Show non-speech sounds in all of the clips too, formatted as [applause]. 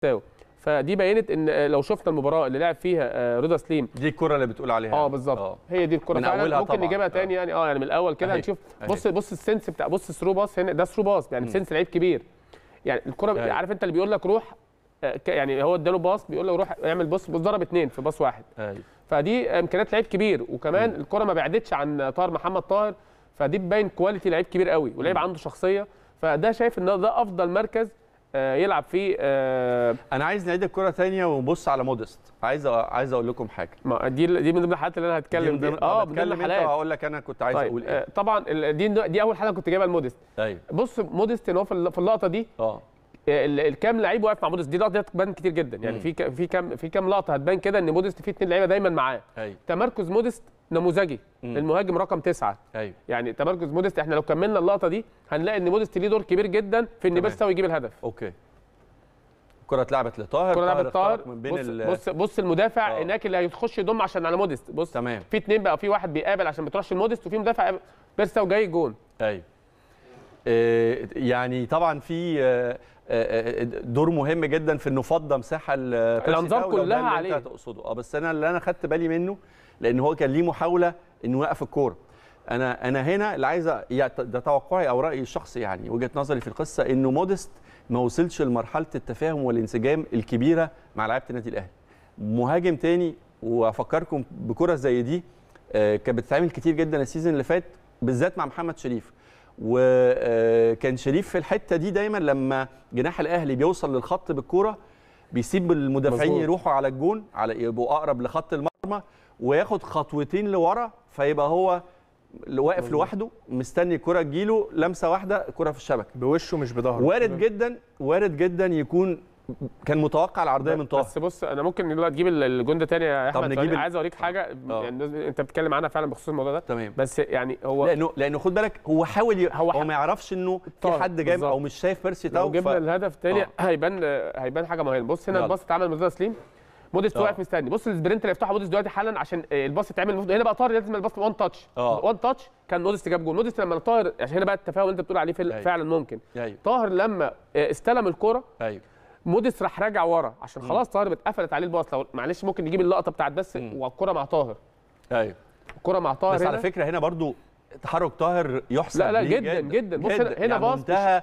تاو فدي بينت ان آه، لو شفنا المباراه اللي لعب فيها آه، رضا سليم دي الكره اللي بتقول عليها اه بالظبط آه. هي دي الكره فعلا ممكن نجيبها تاني يعني اه يعني من الاول كده هنشوف بص بص السنس بتاع بص ثرو باص هنا ده ثرو باص يعني سنس لعيب كبير يعني الكره عارف انت اللي بيقول لك روح يعني هو اداله باص بيقول له روح اعمل بص بص ضرب اثنين في باص واحد أيوة. فدي امكانيات لعيب كبير وكمان الكره ما بعدتش عن طاهر محمد طاهر فدي بتبين كواليتي لعيب كبير قوي ولعيب عنده شخصيه فده شايف ان ده افضل مركز آه، يلعب فيه آه، انا عايز نعيد الكره ثانيه ونبص على مودست عايز عايز اقول لكم حاجه ما دي دي من ضمن الحالات اللي انا هتكلم دي اه من ضمن آه، الحالات هقول لك انا كنت عايز طيب. اقول ايه طبعا دي دي اول حاجه كنت جايبها لمودست ايوه بص مودست ان هو في اللقطه دي اه الكام لعيب واقف مع مودست دي لقطه هتبان كتير جدا يعني في في كام في كام لقطه هتبان كده ان مودست فيه اثنين لعيبه دايما معاه أيوة. تمركز مودست نموذجي المهاجم رقم تسعة أيوة. يعني تمركز موديست احنا لو كملنا اللقطه دي هنلاقي ان موديست ليه دور كبير جدا في ان بيرساوي يجيب الهدف اوكي الكرة اتلعبت لطاهر كرة لعبت لطاهر من بين بص, ال... بص بص المدافع هناك آه. اللي هيخش يضم عشان على موديست بص تمام في اثنين بقى في واحد بيقابل عشان ما تروحش لمودست وفي مدافع بيرساوي جاي جون ايوه آه، يعني طبعا في آه، دور مهم جدا في انه فضى مساحه الانظار كلها عليه تقصده اه بس انا اللي انا خدت بالي منه لان هو كان ليه محاوله انه يوقف الكوره انا انا هنا اللي عايز ده توقعي او رايي الشخصي يعني وجهه نظري في القصه انه مودست ما وصلش لمرحله التفاهم والانسجام الكبيره مع لعيبه النادي الاهلي مهاجم تاني وافكركم بكره زي دي آه، كانت بتتعمل كتير جدا السيزون اللي فات بالذات مع محمد شريف وكان آه، شريف في الحته دي دايما لما جناح الاهلي بيوصل للخط بالكوره بيسيب المدافعين يروحوا على الجون على يبقوا اقرب لخط المرمى وياخد خطوتين لورا فيبقى هو واقف لوحده مستني الكره تجيله لمسه واحده الكره في الشبكه بوشه مش بظهره وارد جدا وارد جدا يكون كان متوقع العرضيه من طه بس بص انا ممكن دلوقتي تجيب الجون ده تاني يا احمد طب نجيب عايز اوريك حاجه آه. يعني انت بتتكلم عنها فعلا بخصوص الموضوع ده تمام بس يعني هو لانه لانه خد بالك هو حاول هو, هو ما يعرفش انه في حد جاي او مش شايف بيرسي تاو لو جبنا ف... الهدف تاني آه. هيبان هيبان حاجه معينه بص هنا الباص اتعمل من سليم موديست آه. واقف مستني بص السبرنت اللي يفتحه بودس دلوقتي حالا عشان الباص يتعمل هنا بقى طاهر لازم الباص وان تاتش وان تاتش كان بودس جاب جول بودس لما طاهر عشان يعني هنا بقى التفاهم انت بتقول عليه أيوه. فعلا ممكن أيوه. طاهر لما آه، استلم الكوره ايوه موديس راح راجع ورا عشان خلاص طاهر اتقفلت عليه الباص لو معلش ممكن نجيب اللقطه بتاعت بس والكره مع طاهر ايوه الكره مع طاهر بس هنا. على فكره هنا برضو تحرك طاهر يحسب لا لا جدا جدا, جدا. بص هنا, هنا يعني باص منتهى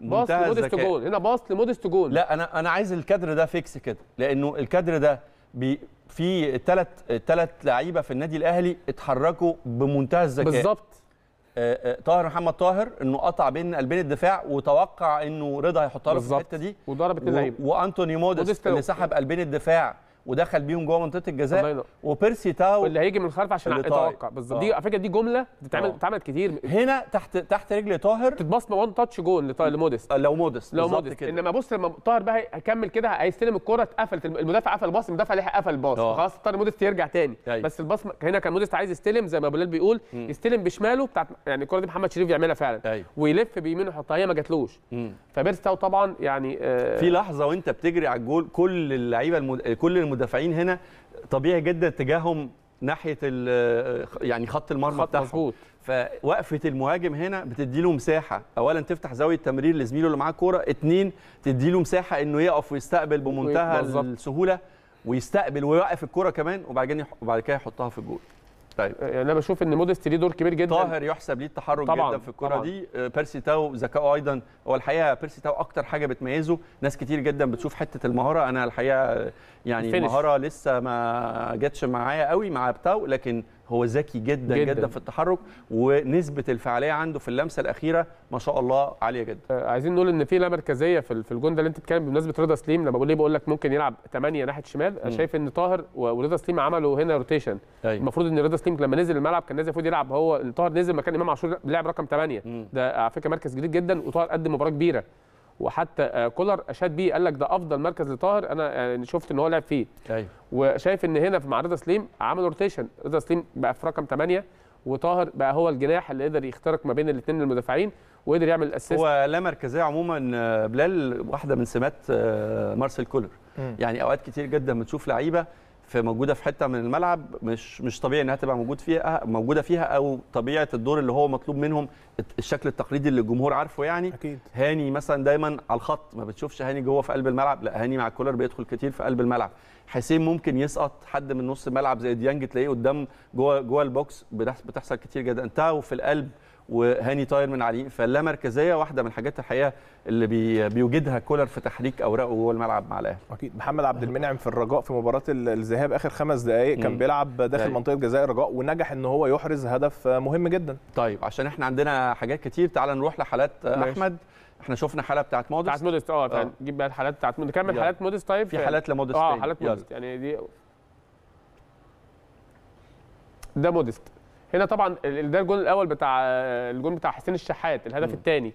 باص لموديست جول هنا باص لموديست جول لا انا انا عايز الكادر ده فيكس كده لانه الكادر ده بي في ثلاث ثلاث لعيبه في النادي الاهلي اتحركوا بمنتهى الذكاء بالظبط آه، آه، طاهر محمد طاهر انه قطع بين قلبين الدفاع وتوقع انه رضا هيحطها له في الحته دي وضربت اللعيبه وانتوني مودست اللي سحب قلبين الدفاع ودخل بيهم جوه منطقه الجزاء وبيرسي تاو اللي هيجي من الخلف عشان يتوقع بالظبط آه. دي على فكره دي جمله بتتعمل اتعملت آه. كتير هنا تحت تحت رجل طاهر تتباص وان تاتش جول لموديس آه، لو مودس لو مودس كده. انما بص لما طاهر بقى هيكمل كده هيستلم الكره اتقفلت المدافع قفل الباص المدافع لحق قفل الباص خلاص طاهر مودس يرجع تاني أي. أيوة. بس الباص هنا كان مودس عايز يستلم زي ما ابو بيقول م. يستلم بشماله بتاعت يعني الكره دي محمد شريف يعملها فعلا أي. أيوة. ويلف بيمينه يحطها هي ما جاتلوش فبيرسي تاو طبعا يعني آه في لحظه وانت بتجري على الجول كل اللعيبه المد... كل المدافعين هنا طبيعي جدا اتجاههم ناحيه يعني خط المرمى بتاعهم مظبوط فوقفه المهاجم هنا بتدي له مساحه اولا تفتح زاويه تمرير لزميله اللي معاه كوره اتنين تدي له مساحه انه يقف ويستقبل بمنتهى بالزبط. السهوله ويستقبل ويوقف الكوره كمان وبعدين وبعد كده يحطها في الجول طيب آه، انا بشوف ان مودست ليه دور كبير جدا طاهر يحسب ليه التحرك طبعا. جدا في الكره دي آه، بيرسي تاو ذكائه ايضا هو الحقيقه بيرسي تاو اكتر حاجه بتميزه ناس كتير جدا بتشوف حته المهاره انا الحقيقه يعني المهاره لسه ما جاتش معايا قوي مع بتاو لكن هو ذكي جدا, جدا جدا في التحرك ونسبه الفعاليه عنده في اللمسه الاخيره ما شاء الله عاليه جدا آه، عايزين نقول ان في لا مركزيه في الجون ده اللي انت بتتكلم بمناسبه رضا سليم لما بقول ليه بقول لك ممكن يلعب 8 ناحيه الشمال انا شايف ان طاهر ورضا سليم عملوا هنا روتيشن أيوة. المفروض ان رضا سليم لما نزل الملعب كان نازل المفروض يلعب هو طاهر نزل مكان امام عاشور لعب رقم 8 ده على فكره مركز جديد جدا وطاهر قدم مباراه كبيره وحتى آه، كولر اشاد بيه قال لك ده افضل مركز لطاهر انا آه، يعني شفت ان هو لعب فيه ايوه وشايف ان هنا مع رضا سليم عمل روتيشن رضا سليم بقى في رقم 8 وطاهر بقى هو الجناح اللي قدر يخترق ما بين الاثنين المدافعين وقدر يعمل الاسيست هو لا مركزيه عموما آه، بلال واحده من سمات مارسيل كولر يعني اوقات كتير جدا بتشوف لعيبه في موجوده في حته من الملعب مش مش طبيعي انها تبقى موجود فيها موجوده فيها او طبيعه الدور اللي هو مطلوب منهم الشكل التقليدي اللي الجمهور عارفه يعني أكيد. هاني مثلا دايما على الخط ما بتشوفش هاني جوه في قلب الملعب لا هاني مع كولر بيدخل كتير في قلب الملعب حسين ممكن يسقط حد من نص الملعب زي ديانج تلاقيه قدام جوه جوه البوكس بتحصل كتير جدا تاو في القلب وهاني طاير من علي فلا مركزيه واحده من الحاجات الحقيقه اللي بي بيوجدها كولر في تحريك اوراقه جوه الملعب مع الاهلي اكيد محمد عبد المنعم في الرجاء في مباراه الذهاب اخر خمس دقائق كان بيلعب داخل طيب. منطقه جزاء الرجاء ونجح ان هو يحرز هدف مهم جدا طيب عشان احنا عندنا حاجات كتير تعال نروح لحالات احمد احنا شفنا حاله بتاعت مودست بتاعت مودست اه, آه. نجيب بقى الحالات بتاعت مودست كمل حالات مودست طيب في حالات لمودست اه حالات مودست يعني دي ده مودست هنا طبعا ده الجون الاول بتاع الجون بتاع حسين الشحات الهدف الثاني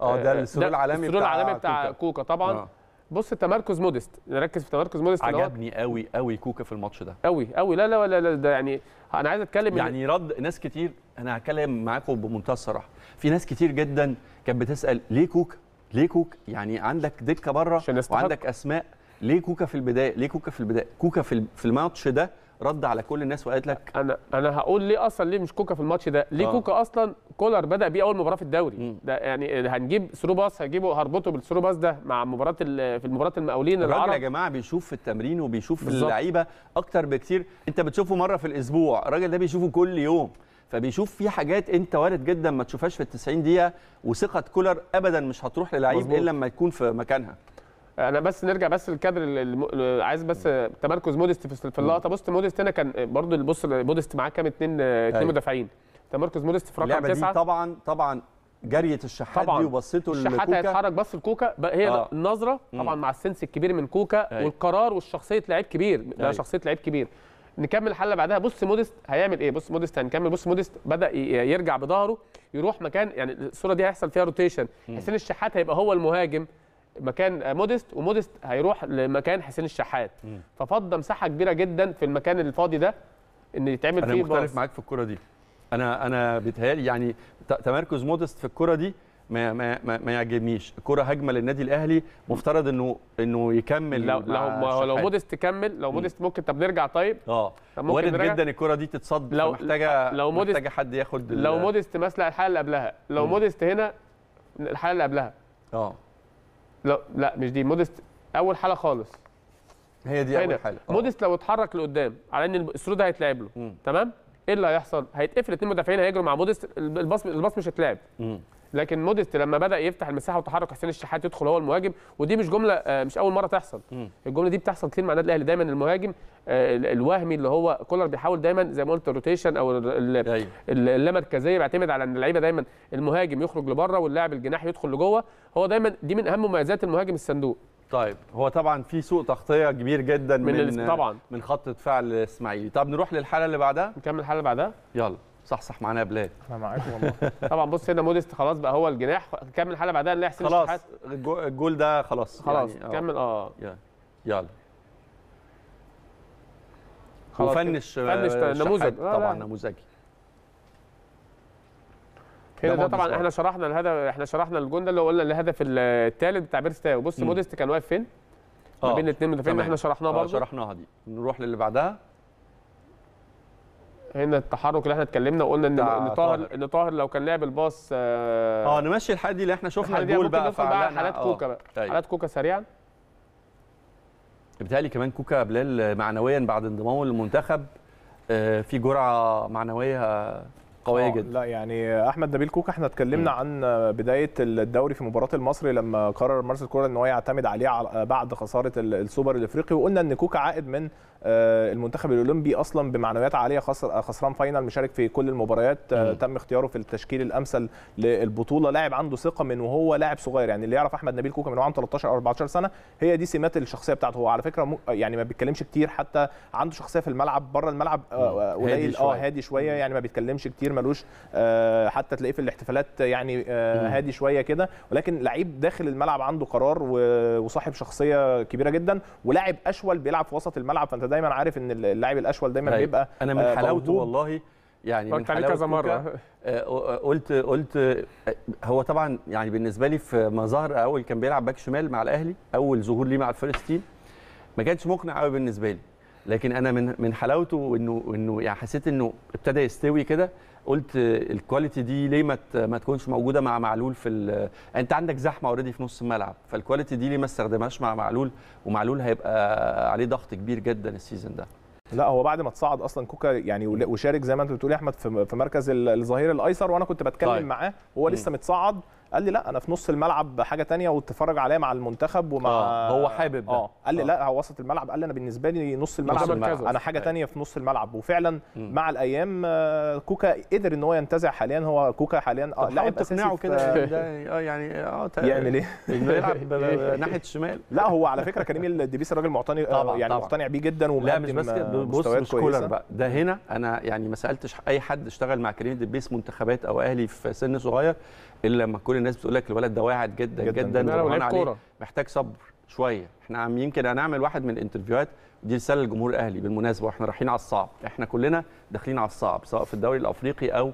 اه ده آه، السرور العالمي السرور العالمي بتاع, بتاع كوكا, كوكا طبعا آه. بص تمركز مودست نركز في تمركز مودست عجبني قوي قوي كوكا في الماتش ده قوي قوي لا لا لا, لا ده يعني انا عايز اتكلم يعني رد ناس كتير انا هتكلم معاكم بمنتهى الصراحه في ناس كتير جدا كانت بتسال ليه كوكا ليه كوكا يعني عندك دكه بره وعندك اسماء ليه كوكا في البدايه ليه كوكا في البدايه كوكا في الماتش ده رد على كل الناس وقالت لك انا انا هقول ليه اصلا ليه مش كوكا في الماتش ده ليه آه. كوكا اصلا كولر بدا بيه اول مباراه في الدوري م. ده يعني هنجيب ثرو باس هجيبه هربطه بالثرو باس ده مع مباراه في مباراه المقاولين العرب الراجل يا جماعه بيشوف في التمرين وبيشوف في اللعيبه اكتر بكتير انت بتشوفه مره في الاسبوع الراجل ده بيشوفه كل يوم فبيشوف في حاجات انت وارد جدا ما تشوفهاش في ال 90 دقيقه وثقه كولر ابدا مش هتروح للعيب الا لما يكون في مكانها انا بس نرجع بس للكادر اللي آه، عايز بس تمركز موديست في اللقطه بص موديست هنا كان آه، برضو بص موديست معاه كام اثنين اثنين آه، طيب. مدافعين تمركز موديست في رقم تسعه طبعا طبعا جريه الشحات طبعا دي وبصيته الشحات لكوكا هيتحرك بص لكوكا هي آه. النظره طبعا مع السنس الكبير من كوكا أي. طيب. والقرار والشخصيه لعيب كبير ده طيب. شخصيه لعيب كبير نكمل الحلقه بعدها بص موديست هيعمل ايه بص موديست هنكمل بص موديست بدا يرجع بظهره يروح مكان يعني الصوره دي هيحصل فيها روتيشن حسين الشحات هيبقى هو المهاجم مكان مودست ومودست هيروح لمكان حسين الشحات ففضى مساحه كبيره جدا في المكان الفاضي ده ان يتعمل فيه انا مختلف معاك في الكره دي انا انا بيتهيألي يعني تمركز مودست في الكره دي ما ما ما, ما يعجبنيش الكره هجمه للنادي الاهلي مفترض انه انه يكمل لو لو, لو مودست تكمل لو مودست ممكن طب نرجع طيب اه وارد جدا الكره دي تتصد لو محتاجه لو مودست محتاجه حد ياخد لو مودست مثلا الحاله اللي قبلها لو مودست هنا الحاله اللي قبلها اه لا لا مش دي مودست اول حاله خالص هي دي اول حاله آه. مودست لو اتحرك لقدام على ان ده هيتلعب له تمام ايه اللي هيحصل هيتقفل اثنين مدافعين هيجروا مع مودست الباص الباص مش هيتلعب لكن موديست لما بدا يفتح المساحه وتحرك حسين الشحات يدخل هو المهاجم ودي مش جمله آه، مش اول مره تحصل الجمله دي بتحصل كتير مع النادي الاهلي دايما المهاجم آه، الوهمي اللي هو كولر بيحاول دايما زي ما قلت الروتيشن او أيوه. اللامركزيه بيعتمد على ان اللعيبه دايما المهاجم يخرج لبره واللاعب الجناح يدخل لجوه هو دايما دي من اهم مميزات المهاجم الصندوق طيب هو طبعا في سوء تغطيه كبير جدا من, من طبعا من خط دفاع الاسماعيلي طب نروح للحاله اللي بعدها نكمل الحاله اللي بعدها يلا صحصح معانا يا بلال انا معاك والله [laughs] طبعا بص هنا موديست خلاص بقى هو الجناح كمل حاله بعدها نلاقي حسين خلاص الجول ده خلاص خلاص يعني آه. كمل اه يلا يلا خلاص وفنش آه، فنش نموذج طبعا نموذجي هنا ده طبعا احنا شرحنا الهدف احنا شرحنا الجون ده اللي قلنا الهدف الثالث بتاع بيرستاو بص موديست كان واقف فين؟ ما آه، بين الاثنين مدافعين احنا شرحناها برضه شرحناها دي نروح للي بعدها هنا التحرك اللي احنا اتكلمنا وقلنا ان ان طاهر ان طاهر لو كان لعب الباص اه, آه نمشي الحاله دي اللي احنا شفنا الجول بقى بقى حالات آه. كوكا بقى طيب. حالات كوكا سريعا بيتهيألي كمان كوكا بلال معنويا بعد انضمامه للمنتخب آه، في جرعه معنويه قويه آه، جدا لا يعني احمد نبيل كوكا احنا اتكلمنا عن بدايه الدوري في مباراه المصري لما قرر مارسيل كولر ان هو يعتمد عليه بعد خساره السوبر الافريقي وقلنا ان كوكا عائد من آه، المنتخب الاولمبي اصلا بمعنويات عاليه خسر آه، خسران فاينل مشارك في كل المباريات آه، تم اختياره في التشكيل الامثل للبطوله لاعب عنده ثقه من وهو لاعب صغير يعني اللي يعرف احمد نبيل كوكا من وهو عنده 13 او 14 سنه هي دي سمات الشخصيه بتاعته هو على فكره يعني ما بيتكلمش كتير حتى عنده شخصيه في الملعب بره الملعب قليل اه هادي شويه يعني ما بيتكلمش كتير ملوش حتى تلاقيه في الاحتفالات يعني هادي شويه كده ولكن لعيب داخل الملعب عنده قرار وصاحب شخصيه كبيره جدا ولاعب اشول بيلعب في وسط الملعب فانت دايما عارف ان اللاعب الاشول دايما طيب. بيبقى انا من آه، حلاوته والله يعني من حلاوه كذا مره آه، آه، قلت قلت هو طبعا يعني بالنسبه لي في ما ظهر اول كان بيلعب باك شمال مع الاهلي اول ظهور ليه مع الفلسطين ما كانش مقنع قوي بالنسبه لي لكن انا من من حلاوته انه انه يعني حسيت انه ابتدى يستوي كده قلت الكواليتي دي ليه ما ما تكونش موجوده مع معلول في انت عندك زحمه اوريدي في نص الملعب فالكواليتي دي ليه ما استخدمهاش مع معلول ومعلول هيبقى عليه ضغط كبير جدا السيزون ده لا هو بعد ما تصعد اصلا كوكا يعني وشارك زي ما انت بتقول يا احمد في مركز الظهير الايسر وانا كنت بتكلم طيب. معاه وهو لسه متصعد قال لي لا انا في نص الملعب حاجه تانية وتتفرج عليا مع المنتخب ومع آه هو حابب آه. قال لي آه. لا هو وسط الملعب قال لي انا بالنسبه لي نص الملعب, نص الملعب. انا حاجه أيوه. تانية في نص الملعب وفعلا مع الايام آه، كوكا قدر ان هو ينتزع حاليا هو كوكا حاليا اه انت تقنعه كده اه يعني اه يعمل ايه؟ بيلعب [laughs] ناحيه الشمال لا هو على فكره كريم الدبيس الراجل معتني آه، يعني مقتنع بيه جدا ومقدم مستويات بص كولر بقى ده هنا انا يعني ما سالتش اي حد اشتغل مع كريم الدبيس منتخبات او اهلي في سن صغير الا لما كل الناس بتقول لك الولد ده واعد جدا جدا, جدا عليه محتاج صبر شويه احنا عم يمكن هنعمل واحد من الانترفيوهات دي رساله للجمهور الاهلي بالمناسبه واحنا رايحين على الصعب احنا كلنا داخلين على الصعب سواء في الدوري الافريقي او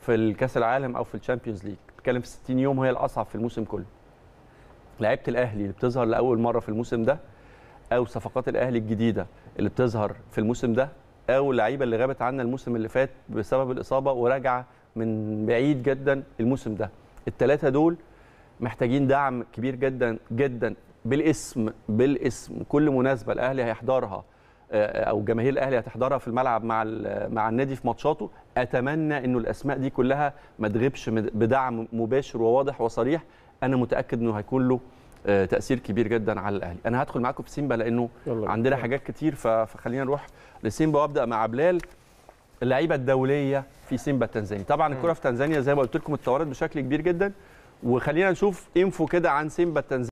في الكاس العالم او في الشامبيونز ليج بتتكلم في 60 يوم هي الاصعب في الموسم كله لعيبه الاهلي اللي بتظهر لاول مره في الموسم ده او صفقات الاهلي الجديده اللي بتظهر في الموسم ده او اللعيبه اللي غابت عنا الموسم اللي فات بسبب الاصابه وراجعه من بعيد جدا الموسم ده الثلاثه دول محتاجين دعم كبير جدا جدا بالاسم بالاسم كل مناسبه الاهلي هيحضرها آه، او جماهير الاهلي هتحضرها في الملعب مع مع النادي في ماتشاته اتمنى انه الاسماء دي كلها ما تغيبش بدعم مباشر وواضح وصريح انا متاكد انه هيكون له آه، تاثير كبير جدا على الاهلي انا هدخل معاكم في سيمبا لانه عندنا حاجات كتير فخلينا نروح لسيمبا وابدا مع بلال اللعيبه الدوليه في سيمبا التنزاني طبعا الكره في تنزانيا زي ما قلت لكم اتطورت بشكل كبير جدا وخلينا نشوف انفو كده عن سيمبا التنزاني